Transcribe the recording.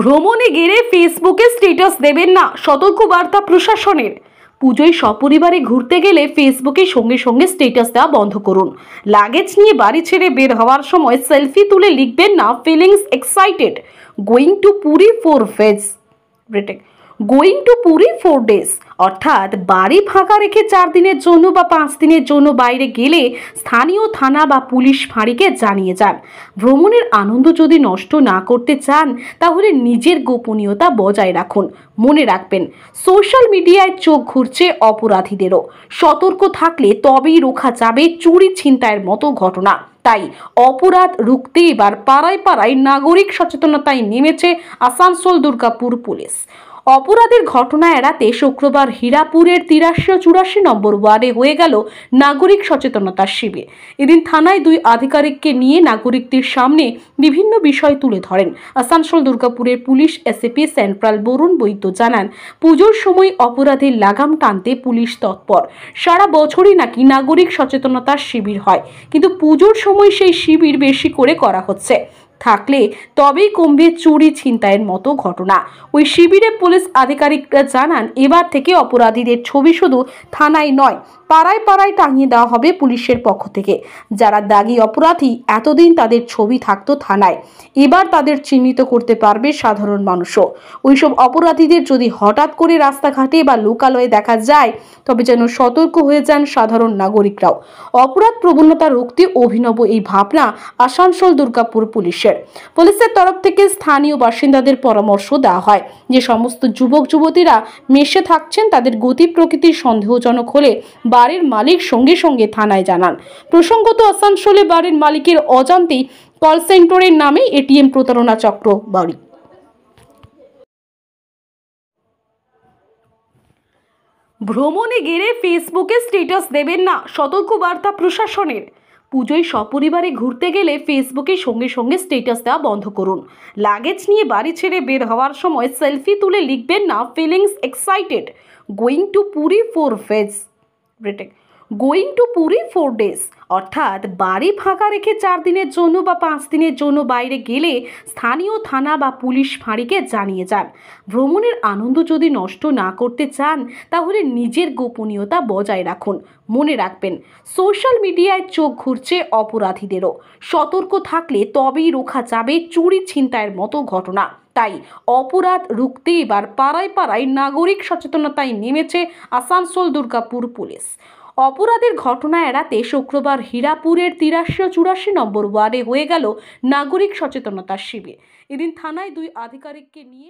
ভ্রমণে গেলে ফেসবুকে স্ট্যাটাস দেবেন না সতর্ক বার্তা প্রশাসনের পুজোয় সপরিবারে ঘুরতে গেলে ফেসবুকে সঙ্গে সঙ্গে স্ট্যাটাস দেওয়া বন্ধ করুন লাগেজ নিয়ে বাড়ি ছেড়ে বের হওয়ার সময় সেলফি তুলে লিখবেন না feelings excited going to Puri four days ব্রিটেক going to Puri four days অর্থাৎ বাড়ি ফাঁকা রেখে চার দিনের জন্য বা পাঁচ দিনের জন্য বাইরে গেলে স্থানীয় থানা বা পুলিশ ফাঁড়িকে জানিয়ে যান ভ্রমণের আনন্দ যদি নষ্ট না করতে চান তাহলে নিজের গোপনীয়তা বজায় রাখুন মনে রাখবেন সোশ্যাল মিডিয়ায় চোখ ঘুরছে অপরাধীদেরও সতর্ক থাকলে তবেই রোখা যাবে চুরি ছিনতাইয়ের মতো ঘটনা তাই অপরাধ রুখতে এবার পাড়ায় পাড়ায় নাগরিক সচেতনতায় নেমেছে আসানসোল দুর্গাপুর পুলিশ অপরাধের ঘটনা এড়াতে শুক্রবার হীরাপুরের তিরাশি চুরাশি নম্বর ওয়ার্ডে হয়ে গেল নাগরিক সচেতনতা শিবির এদিন থানায় দুই আধিকারিককে নিয়ে নাগরিকদের সামনে বিভিন্ন বিষয় তুলে ধরেন আসানসোল দুর্গাপুরের police SAP central Barun Baidya জানান পুজোর সময় অপরাধের লাগাম টানতে পুলিশ তৎপর সারা বছরই নাকি নাগরিক সচেতনতার শিবির হয় কিন্তু পুজোর সময় সেই শিবির বেশি করে করা হচ্ছে থাকলে তবেই কমবে চুরি ছিনতাইয়ের মতো ঘটনা ওই শিবিরে পুলিশ আধিকারিকরা জানান এবার থেকে অপরাধীদের ছবি শুধু থানায় নয় পাড়ায় পাড়ায় টাঙিয়ে দেওয়া হবে পুলিশের পক্ষ থেকে যারা দাগি অপরাধী এতদিন তাদের ছবি থাকত থানায় এবার তাদের চিহ্নিত করতে পারবে সাধারণ মানুষও ওইসব অপরাধীদের যদি হঠাৎ করে রাস্তাঘাটে বা লোকালয়ে দেখা যায় তবে যেন সতর্ক হয়ে যান সাধারণ নাগরিকরাও অপরাধ প্রবণতা রুখতে অভিনব এই ভাবনা আসানসোল দুর্গাপুর পুলিশের পুলিশের পুলিশের তরফ থেকে স্থানীয় বাসিন্দাদের পরামর্শ দেওয়া হয় যে সমস্ত যুবক যুবতীরা মেশে থাকছেন তাদের গতি প্রকৃতির সন্দেহজনক হলে বাড়ির মালিক সঙ্গে সঙ্গে থানায় জানান প্রসঙ্গত আসানসোলে বাড়ির মালিকের অজান্তেই কল সেন্টারের নামে এটিএম প্রতারণা চক্র বাড়ি ভ্রমণে গেলে ফেসবুকে স্ট্যাটাস দেবেন না সতর্ক বার্তা প্রশাসনের পুজোয় সপরিবারে ঘুরতে গেলে ফেসবুকে সঙ্গে সঙ্গে স্টেটাস দেওয়া বন্ধ করুন লাগেজ নিয়ে বাড়ি ছেড়ে বের হওয়ার সময় সেলফি তুলে লিখবেন না feelings excited going to Puri four days ব্রিটেক going to Puri four days অর্থাৎ বাড়ি ফাঁকা রেখে চার দিনের জন্য বা পাঁচ দিনের জন্য বাইরে গেলে স্থানীয় থানা বা পুলিশ ফাঁড়িকে জানিয়ে যান ভ্রমণের আনন্দ যদি নষ্ট না করতে চান তাহলে নিজের গোপনীয়তা বজায় রাখুন মনে রাখবেন সোশ্যাল মিডিয়ায় চোখ ঘুরছে অপরাধীদেরও সতর্ক থাকলে তবেই রোখা যাবে চুরি ছিনতাইয়ের মতো ঘটনা তাই অপরাধ রুখতে এবার পাড়ায় পাড়ায় নাগরিক সচেতনতায় নেমেছে আসানসোল দুর্গাপুর পুলিশ অপরাধের ঘটনা এড়াতে শুক্রবার হীরাপুরের তিরাশি চুরাশি নম্বর ওয়ার্ডে হয়ে গেল নাগরিক সচেতনতা শিবির এদিন থানায় দুই আধিকারিককে নিয়ে